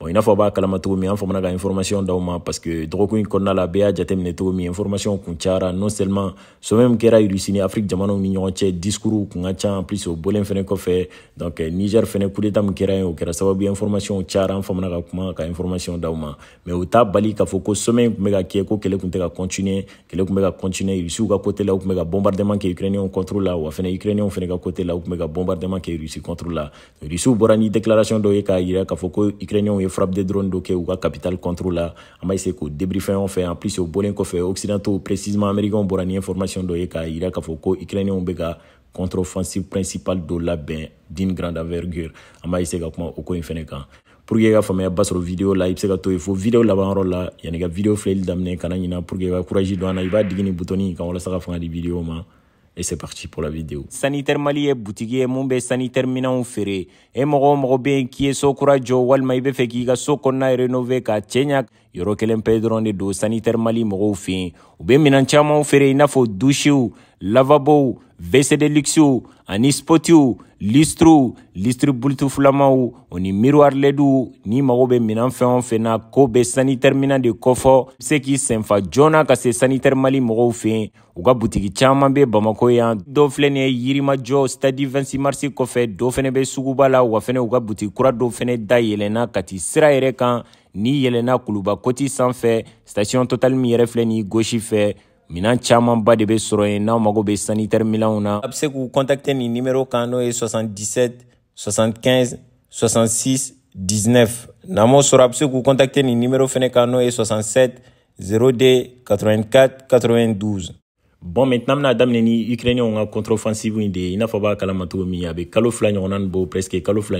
bon i n'a fɔ b'a kalama cogo min an famana ka information d'aw ma parce que dɔgɔkun kɔnɔna la bɛɛ y'a jateminɛ cogo min information kun cayara non seulement sommet min kɛra rusi afrique jamanaw ni ɲɔgɔn cɛ diskuruw kun ka can plus o bolen fɛnɛ kɔfɛ donc euh, niger fɛnɛ coup d'état min kɛra ye o kɛra sababu information cayara an famana ka kuma ka information d'aw ma mais o t'a bali k'a fɔ ko sommet kun bɛ ka kɛ ko kɛlɛ kun tɛ ka continuer kɛlɛ kun bɛ ka continuer rusiw ka côté la u kun bɛ ka bombardement kɛ ukrainienw contre la wa fɛnɛ ukrainienw fɛnɛ ka côté la u kun bɛ ka bombardement kɛ rusi contre la rusiw bɔra ni déclaration dɔ ye k'a yira k'a fɔ ko ye frappe des drones dɔ kɛ capital contrôle la an b'a essayer k'o en plus o bɔlen kɔfɛ occidentaux précisément américains bɔra ni information dɔ ye k'a yira k'a fɔ contre-offensive principale de la bain d'une grande envergure an b'a essayer ka kuma o ko in fɛnɛ kan pour que i ka faamuya ba sɔrɔ video la i bɛ se ka to yen fo video laban la yanni ka video pour que i ka courage don an na i b'a digi ni butoni kan walasa ma et c'est parti pour la vidéo. Sanitaire Mali est et mon sanitaire minɛnw ou ferré. Et mon mɔgɔ bɛ yen k'i so kura jɔ walima i bɛ fɛ k'i ka so kɔnɔna rénové sanitaire Mali mɔgɔw fin. u be minan camanw feere i n'a fɔ dusiw lavabow vcdelixiw ani spotiw listruw listri bulutufulamaw o ni miruwarilɛdiw n'i mago be minan fɛn o fɛn na koo be sanitɛriminan de kɔfɔ be se k'i senfa joona ka se sanitɛri mali mɔgɔw fen u ka butigi caaman be bamako yan dɔ filɛ ni ye yirimajɔ stadi 26 marisi kɔfɛ dɔ fɛnɛ be suguba la wa fɛnɛ u ka butigi kura dɔ fɛnɛ da yɛlɛnna ka ti sira yɛrɛ kan n'i Yelena kuluba koti Sanfe, station total min yɛrɛ filɛ ni gauche fɛ minan de bɛ sɔrɔ n'aw mago bɛ sanitaire milanw na a k'u contacter ni numéro kan n'o 77 75 66 19 Vous m'o k'u contacter ni numéro fana kan 67 02 84 92 Bon, maintenant, Madame daminɛ ni ukrainienw ka contre-offensive de i n'a fɔ b'a kalama cogo min a presque kalo fila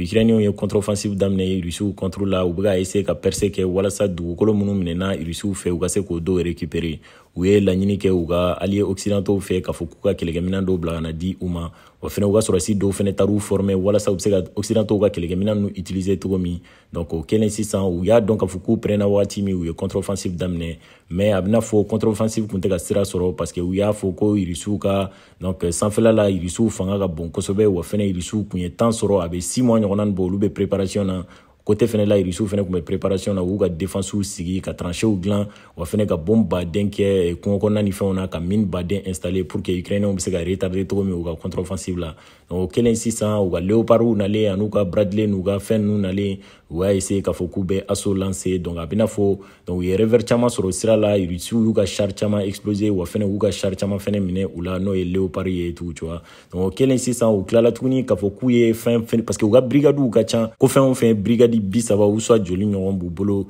ukrainiw ye contre-offensive daminɛ rusiw contre la u bɛ ka essayer ka percer kɛ walasa dugukolo minnu minɛna rusiw fɛ u ka se k'o récupérer u ye laɲini kɛ u ka aliye occidentaux fɛ k'a fɔ k'u ka kɛlɛkɛminan dɔw bila kana di u ma wa fɛnɛ u ka sɔrɔsi dɔw fɛnɛ tar'u forme walasa u be se ka occidentaux ka kɛlɛkɛminan nu utilize cogo min donc o kɛlen sisan u y'a dɔn k'a fɔ k'u prɛna wagati min u ye contre-offensive daminɛ mais a bena fɔ contre-offensive kun tɛ ka sira sɔrɔ parce que u y'a fɔ ko irisiw ka donc sanfɛla la irisiw fanga ka bon kosɛbɛ wa fɛnɛ irisiw kun ye temps sɔrɔ a be 6 mois ɲɔgɔnna ni bɔ olu be préparation na Côté fɛnɛ la Irisiw fɛnɛ kun bɛ préparation na u y'u ka défense sigi ka tranchées ou wa fɛnɛ ka bombe baden kɛ kungo eh, kɔnɔna ni fɛnw na ka mine baden installé pour que ukrainien puisse se ka retarder cogo min u ka contre offensive la donc o kɛlen sisan u ka Léopard nalen an'u ka Bradley n'u ka fɛn ninnu allait u y'a essayer k'a fɔ k'u bɛ assaut lancer donc a bɛ donc fɔ donc u ye le caman sɔrɔ sira la Irisiw y'u ka char exploser wa fɛnɛ u y'u ka char caman fɛnɛ minɛ u la n'o ye Léopard ye tugu tu vois donc o kɛlen sisan u tilala tuguni k'a fɔ k'u ye fɛn fɛn parce que u ka brigade ka ca ko fɛn o fɛn brigade hali bi saba usa joli ɲɔgɔn b'u bolo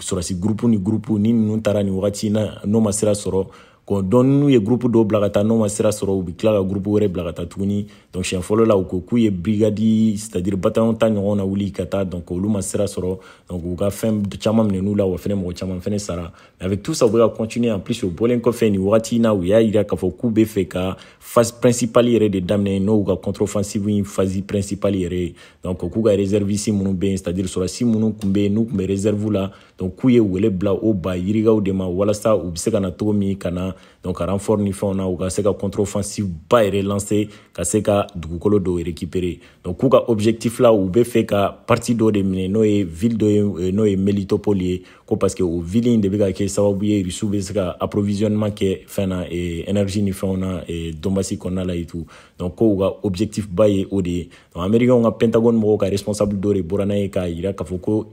sɔrɔsi gurupu ni gurupu ni nunu taara ni wagati na n'o ma sira sɔrɔ Quand donne gurupu groupe bila ka taa n'u ma groupe sɔrɔ u donc tila ka gurupu wɛrɛ bila ka taa tuguni siɲɛ fɔlɔ la u ko k'u ye brigadi sadiri bataillon donc au ma sera sɔrɔ donc u ka de caman minɛ n'u la wa fɛnɛ mɔgɔ caman fɛnɛ sara avec tout ça on va continuer en plus au bɔlen kɔfɛ ou ratina ou na y'a yira k'a fɔ k'u phase principale yɛrɛ de daminɛ n'o ou contre-offensive in phase principale yɛrɛ donc k'u ka réservistes ici bɛ c'est-à-dire sur la tun bɛ yen n'u tun réserve la donc ou ye le bla o ba yirigaw de ma walasa u ou se ka donc a renfort ni fɛnw na u ka contre-offensive ba yɛrɛ lancer ka se dugukolo dɔw récupérer donc k'u ka objectif là ou bɛ fɛ ka partie dɔ de minɛ n'o ville de ye n'o ye ko parce que au ville de bɛ ka kɛ sababu ye Rusiw bɛ se ka approvisionnement kɛ fena et énergie ni fɛnw na Donbass kɔnɔna la et tout donc ko ka objectif ba ye o de donc américain ka pentagone mɔgɔw ka responsable dɔ de Borana et ye k'a jira k'a fɔ ko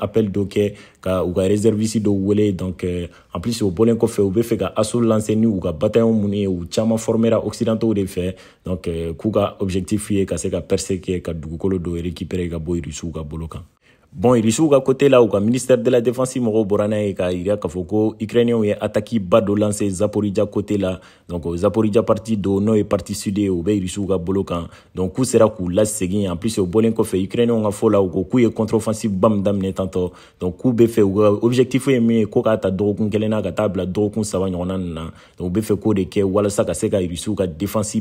appel dɔ kɛ ka u ka réservistes donc euh, en plus au bɔlen fait ou bɛ fɛ ka so lanse ni u ka bataillon minnu ye u caman formera occidentaux de fɛ donc euh, k'u ka objectif ye ka se ka perse kɛ ka dugukolo dɔ récupérer ka bɔ rusiw ka bolo kan Bon, irisiw ka kote la u ka ministère de la défense mɔgɔw bɔra n'a ye k'a yira k'a fɔ ko ukrainienw ye ataki ba do lanse zaporija kote la donc euh, zaporija parti do n'o ye parti sud ye u bɛ irisiw ka bolo kan donc k'u sera k'u lasegin en plus o bɔlen kɔfɛ ukrainienw ka fɔ la u ko k'u ye contre-offensive bam damne daminɛ tantɔ donc k'u be fɛ objectif ye min ye ko k'a ta dɔgɔkun kelen na ka taa bila dɔgɔkun saba ɲɔgɔnna nin na donc u bɛ fɛ k'o de kɛ walasa ka se ka irisiw ka défense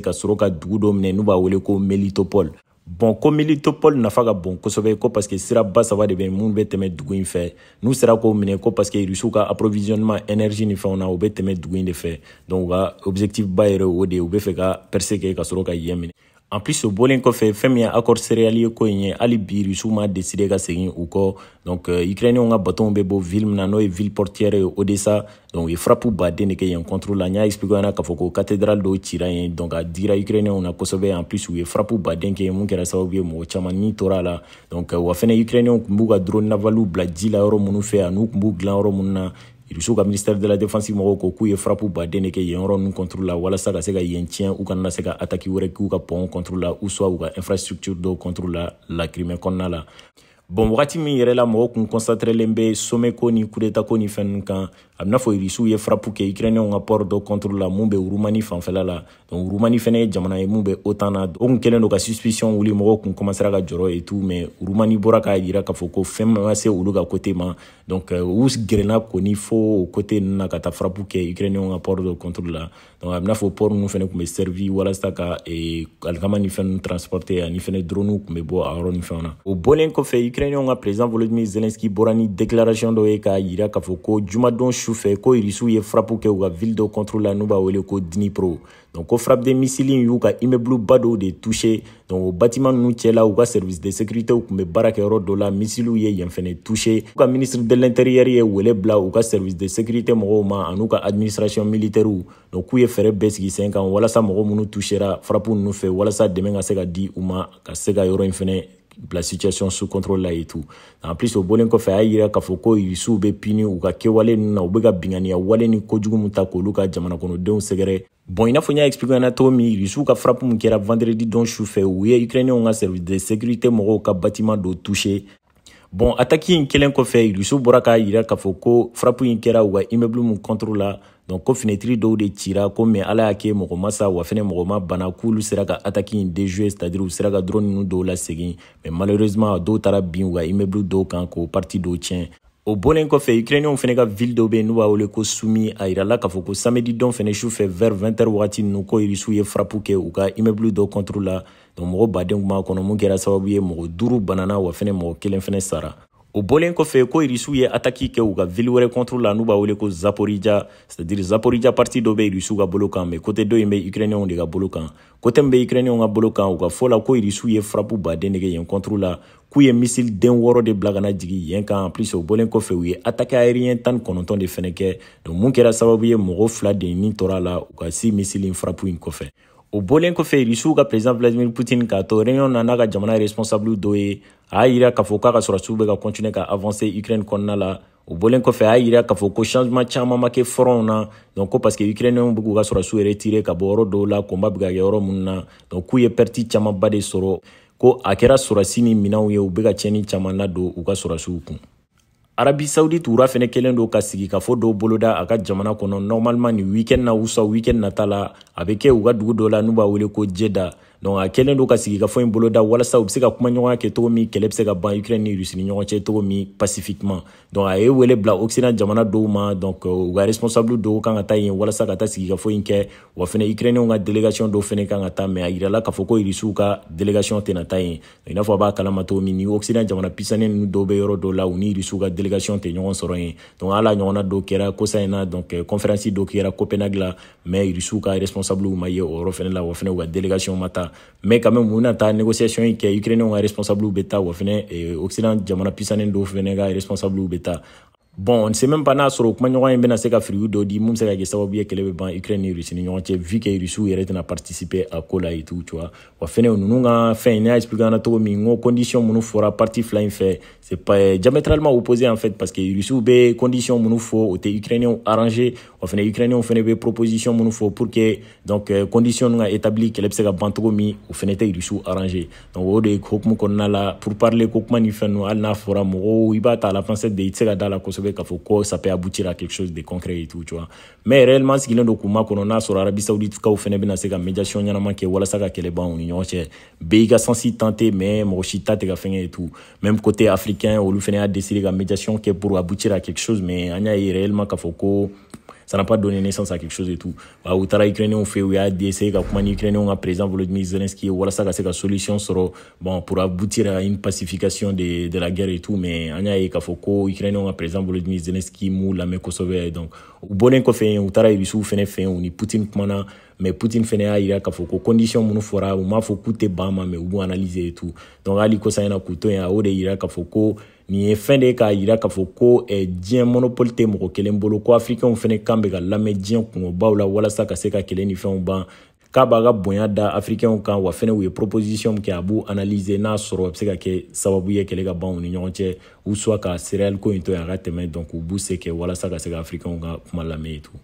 ka sɔrɔ ka dugu dɔ minɛ n'u b'a wele Melitopol bon ko militopole nafa ka bon kosɛbɛ ko parske sira ba saba de bɛ minnu bɛ tɛmɛ dugu in fɛ n'u sera k'o minɛ ko parske rusiw ka approvisionnement énergie ni fɛnw na u bɛ tɛmɛ dugu in de fɛ donc u ah, ka objectif ba yɛrɛ o de ye u bɛ fɛ ka perse kɛ ka sɔrɔ ka yen minɛ en plus o bolen kɔfɛ fɛn min ye accord céréal ye ko in ye hali bi rusiw ma décide ka segin u donc euh, ukrainien on ka batonw bɛ bɔ ville min ville portière ye odessa donc il frappe frapu baden de kɛ yen contrôle la n y'a expliqué ɲɛna k'a fɔ ko cathédrale dɔw cira yen donc a digira na kosɛbɛ en plus u ye frapu baden kɛ mun kɛra sababu ye mɔgɔ caman ni tora euh, a la donc wa fɛnɛ ukrainienw kun b'u ka drone navalu bila ji la yɔrɔ minnu fɛ an'u kun irisiw ka ministɛrɛ de la defansi mɔgɔw ko k'u ye frapu baden de kɛ yen yɔrɔ nu kɔntru la walasa ka se ka yen tiɲɛ u kana na se ka ataki wɛrɛ k'u ka pɔn kɔntru la u suwa u ka infrastrukturu dɔw kɔntru la la kirimɛ kɔnɔna la bon wagati min yɛrɛ la mɔgɔ kun consatrelen bɛ somɛ ko ni kudeta ko ni fɛn kan a bena fɔ irisiw ye frapu kɛ ukrainiɛnw ka port dɔ controle la mun bɛ rumani fanfɛla la donc rumani fɛnɛ ye jamana ye mun bɛ otan na o kun kɛlen do ka suspicion wuli mɔgɔw kun komansera ka jɔrɔ ye tu mais rumani bɔra k'a yira k'a fɔ ko fɛn ma se olu ka kote ma donc euh, u gɛrɛna koni fo o kote nunu na ka ta frapu kɛ ukrainiɛnw ka port dɔ controle la donc a bena fɔ port nu fɛnɛ kun be servi walasa ka alikama ni fɛn nu transporte ani fɛnɛ dronuw kun be bɔ a yɔrɔ ni fɛnw na o bɔlen kɔfɛ ukrainianw ka president volodymyr zelenski bɔra ni déclaration dɔ ye k'a yira k'a fɔ ko jumadon sufɛ ko irisiw ye frapu kɛ u ka ville dɔ contre la n'u b'a wele ko dnipro donc ko frappe de misili y'u ka immeuble ba dɔw de touché donc o batiman ninnu cɛla u ka service de sécurité tun bɛ baara kɛ yɔrɔ dɔ la misiliw ye yen fɛnɛ touché u ka ministre de l'intérieur ye wele bila u ka service de sécurité mɔgɔw ma an'u ka administration militairɛw donc k'u ye fɛɛrɛ bɛɛ sigi sen kan walasa mɔgɔ minnu touchera frapu ninnu fɛ walasa dɛmɛ ka se ka di u ma ka se ka yɔrɔ in fɛnɛ bila situation sous contrôle la et tout en plus o bolen kɔfɛ a y'a yira k'a fɔ ko irisiw bɛ pini u ka kɛwale ninnu na u bɛ ka binganiya wale ni kojugu min ta k'olu ka jamana kɔnɔdenw sɛgɛrɛ bɔn i n'a fɔ n y'a explique ɲɛna cogo min irisiw ka frappe min kɛra vendredi dɔn su fɛ u ye ukrainienw ka service de sécurité mɔgɔw ka batiman dɔ touché bɔn ataki in kelen kɔfɛ irisiw bɔra k'a yira k'a fɔ ko frappe in kɛra u ka immeuble min contrôle la donc ko finɛtiri dɔw de cira ko mɛ ala y'a kɛ mɔgɔ ma sa wa fɛnɛ mɔgɔ ma bana k'olu sera ka ataki in déjouer c'est à dire u sera ka drone nunu dɔw lasegin mais malheureusement dɔw taara bin u ka immeuble dɔw kan k'o parti dɔw tiɲɛ o bɔlen kɔfɛ ukrainiɛnw fɛnɛ ka ville dɔw be n'u b'a wele ko sumi a yirala k'a fɔ ko samedi dɔn fɛnɛ sufɛ vers 20h wagati nunu ko irisiw ye frapu kɛ u ka immeuble dɔ contre la donc mɔgɔ baden kun b'a kɔnɔ mun kɛra sababu ye mɔgɔ duru banana wa fɛnɛ mɔgɔ kelen fɛnɛ sara o bɔlen kɔfɛ ko irisiw ye ataki kɛ u ka vili wɛrɛ contre la n'u b'a wele ko zaporija c'est-à-dire zaporija parti dɔ bɛ irisiw ka bolo kan mais kote dɔ in bɛ ukrainiɛnw de ka bolo kan kote min bɛ ukrainiɛnw ka bolo kan u ka fɔ la ko irisiw ye frapu baden nege yen contre la k'u ye misili den wɔɔrɔ de bila kana jigi yen kan plus o bɔlen kɔfɛ u ye ataki aérien tan kɔnɔntɔn de fɛnɛ kɛ donc mun kɛra sababu ye mɔgɔ fila de ni tɔɔrɔ la u ka si misili frapu in kɔfɛ o bɔlen kɔfɛ risiw ka president vladimir putin k'a to réunion na n'a ka jamana responsable dɔ ye a y'a yira k'a fɔ k'a ka sɔrɔsiw bɛ ka continue ka avance ukraine kɔnɔna la o bɔlen kɔfɛ a y'a yira k'a fɔ ko changement caaman ma kɛ fɔrɔnw na donc ko parce que ukrainiɛnw be k'u ka sɔrɔsiw retire ka bɔ yɔrɔ dɔw la kunba be ka kɛ yɔrɔ minnu na donc k'u ye pɛriti caamanba de sɔrɔ ko a kɛra sɔrɔsi ni minanw ye u be ka tiɲɛni caaman nadon u ka sɔrɔsiw kun arabi saudite wura fɛnɛ kelen do ka sigi ka fɔ dɔw boloda a ka jamana kɔnɔ normalemant ni wikɛnd na usa wikɛnd nata la a be kɛ u ka dugu dɔ la n'u b'a wele ko jeda donc euh, a kɛlen do ka sigi ka fɔ in boloda walasa u be se ka kuma kɛ cogo min kɛlɛ be se ka ban ukraine ni rusi ni ɲɔgɔn cɛ cogo min pacifiquement donc a ye wele bila occident jamana dɔw ma donc euh, u ka responsable dɔw kan ka taa yen walasa ka taa sigi ka fɔ in kɛ wa fɛnɛ ukrainiɛnw ka délégation dɔw fɛnɛ kan ka taa mais a yirala k'a fɔ ko rusiw ka délégation tɛna taa yen i n'a fɔ a b'a kalama cogo min ni occident jamana pisani nu dɔw be yɔrɔ dɔw la u ni rusiw ka délégation tɛ ɲɔgɔn sɔrɔ yen donc ala ɲɔgɔnna dɔw kɛra kosa in na donc conférence dɔ kɛra copenhague la mais rusiw ka responsablew ma ye o yɔrɔ fɛnɛ la wa fɛnɛ u ka délégation ma taa Men kamen moun an ta negosyasyon yike Ukrene yon e responsable ou beta Wafene, Oksidant, Jamana Pisanen, Dofvenega E responsable ou beta Bon, on ne sait même pas n'a sur kumaɲɔgɔn on bɛna se ka firigu dɔ di mun que se ka bien que ye ban Ukraine et Russie ni ɲɔgɔn cɛ vu que Russie yɛrɛ participer à cola et tout tu vois wa fɛnɛ ninnu ka fɛn ne y'a expliqué aw ɲɛna cogo condition parti fila in c'est pas euh, diamétralement opposé en fait parce que Russie bɛ condition minnu fo o té Ukrainiens arrangé wa fɛnɛ Ukrainiens fɛnɛ bɛ proposition minnu fo pour que donc euh, condition on ka établi kɛlɛ bɛ se ban cogo min o fɛnɛ Russie arrangé donc au de hokumu kɔnɔna la pour parler ko kuma ni fɛn ninnu n'a fɔra mɔgɔw i b'a à la français de i tɛ la kosɛbɛ k'a fɔ ça peut aboutir à quelque chose de concret et tout tu vois mais réellement sigilen don kuma kɔnɔ n'a sɔrɔ arabi saouditikaw fɛnɛ bɛna se ka médiation ɲɛnama kɛ walasa ka kɛlɛ ban u ni ɲɔgɔn cɛ bɛɛ y'i ka sansi tante mais mɔgɔ si ta tɛ ka fɛngɛ et tout même côté africain olu fɛnɛ y'a décidé ka médiation kɛ pour aboutir à quelque chose mais an y'a ye réellement k'a fɔ ko ça n'a pas donné naissance à quelque chose et tout wa u taara on fait u y'a essayer Ukraine on a présent ka président volodymyr zelensky ye voilà ça c'est la solution sera bon pour aboutir à une pacification de, de la guerre et tout mais an y'a ye k'a fɔ ko ukrainienw ka président volodymyr zelensky la lamɛn kosɛbɛ donc qu'on fait hein, ou u taara rusiw fɛnɛ fɛ u ni putin kumana mais putin fɛnɛ y'a yira k'a condition mon fɔra u m'a fɔ k'u tɛ mais ou b'u analyser et tout donc ali kosa ɲɛna k'u il yen a o de yira nin ye fɛn de ye k'a yira k'a fɔ ko eh, diɲɛ monopole tɛ mɔgɔ kelen bolo ko afirikɛnw fɛnɛ kan bɛ ka lamɛn diɲɛ kungobaw la walasa ka se ka kɛlɛ ni fɛnw ban k'a b'a ka bonya da afirikɛnw kan wa fɛnɛ u ye proposition kɛ a b'u analyse n'a sɔrɔ a be se ka kɛ sababu ye kɛlɛ ka banw ni ɲɔgɔn cɛ u soit ka seriyali ko ɲi to ye a ka tɛmɛ donc u b'u se kɛ walasa ka se ka afirikɛnw ka kuma lamɛn ye tugun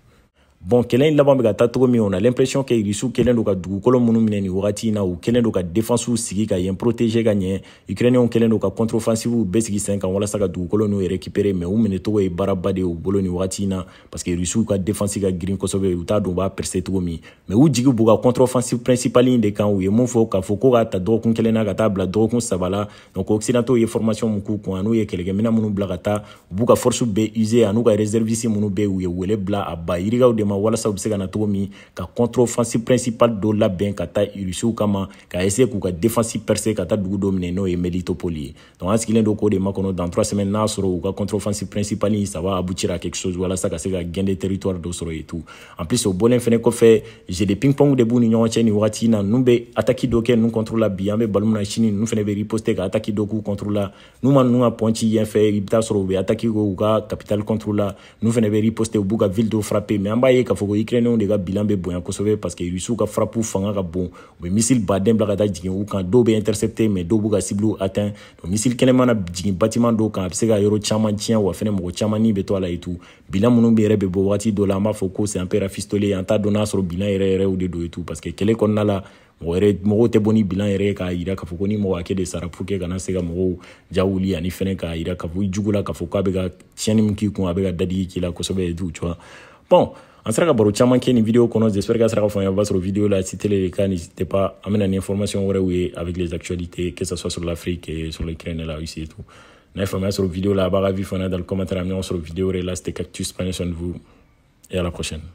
Bon kelen in laban bɛ ka taa cogo min o na l'impression que Irisiw kɛlen don ka dugukolo minnu minɛ nin wagati na u kɛlen don ka défense sigi ka yen protéger ka ɲɛ Ukrainiens kɛlen don ka contre offensive bɛɛ sigi sen kan walasa ka dugukolo ninnu récupérer mais u minɛcogo ye baaraba de y'u bolo nin wagati na parce que Irisiw ka défense ka girin kosɛbɛ u t'a dɔn u b'a percer cogo min mais u jigi b'u ka contre offensive principale des de kan u ye mun fɔ k'a fɔ ko k'a ta dɔgɔkun kelen na ka taa bila dɔgɔkun saba la donc occidentaux ye formation min k'u kun an'u ye kɛlɛkɛminɛn minnu bila ka taa u b'u ka force bɛɛ user an'u ka réservistes minnu bɛ yen u ye wele bila a ba yirikaw ma walasa u bɛ se ka na min ka contre-offensive principale do labɛn ka taa Rusiw kama ka ese k'u ka défensive perse ka taa dugu dɔ minɛ n'o ye Melitopol ye donc an sigilen k'o de makɔnɔ dans trois semaines n'a sɔrɔ u ka contre-offensive principale ça va aboutir à quelque chose walasa ka se ka gain de territoire dɔ sɔrɔ et tout en plus o bɔlen fɛnɛ kɔfɛ j'ai de ping-pong de b'u ni ɲɔgɔn cɛ nin wagati in na nous bɛ attaque dɔ kɛ la bi an bɛ balo chini na sini fɛnɛ riposter ka attaque do k'u contre la n'u ma ninnu ka pont ci yen fɛ i ka capital contre la fɛnɛ riposter u ville do frapper mais an b'a ye ye k'a fɔ ko ukrainɛnw de ka bilan bɛ bonya kosɛbɛ parce que rusiw ka frapu fanga ka bon u bɛ misili baden bila ka taa jigin u kan dɔw bɛ intercepter mais dɔw b'u ka sibiliw atteint donc misili kɛnɛ mana jigin batiman dɔw kan a bɛ se ka yɔrɔ caman tiɲɛ wa fɛnɛ mɔgɔ caman ni bɛ to a la ye tu bilan minnu bɛ yɛrɛ bɛ bɔ wagati dɔ la an b'a fɔ ko c'est un peu rafistolé an t'a dɔn n'a sɔrɔ bilan yɛrɛ yɛrɛw de don ye tu parce que kɛlɛ kɔnɔna la mɔgɔ yɛrɛ mɔgɔw tɛ bɔ ni bilan yɛrɛ ye k'a yira k'a fɔ ko ni mɔgɔ hakɛ de sara pour que kana se ka mɔgɔw ja wuli ani fɛnɛ k'a yira k'a fɔ i jugu la k'a fɔ k'a bɛ ka tiɲɛni min k'i kun a bɛ ka dadigi k'i la kosɛbɛ et tout tu vois bon an sera ka baro caman kɛ une vidéo kɔnɔ j'espère que a sera ka faamuya sur sɔrɔ vidéo la si télé le n'hésitez pas à bɛna ni information wɛrɛw ye avec les actualités que ce soit sur l'Afrique et sur l'Ukraine la Russie et tout n'a ye faamuya sɔrɔ vidéo la a à ka vie fana dans le commentaire Mais on sur sɔrɔ vidéo wɛrɛ la c'était Cactus soin de vous et à la prochaine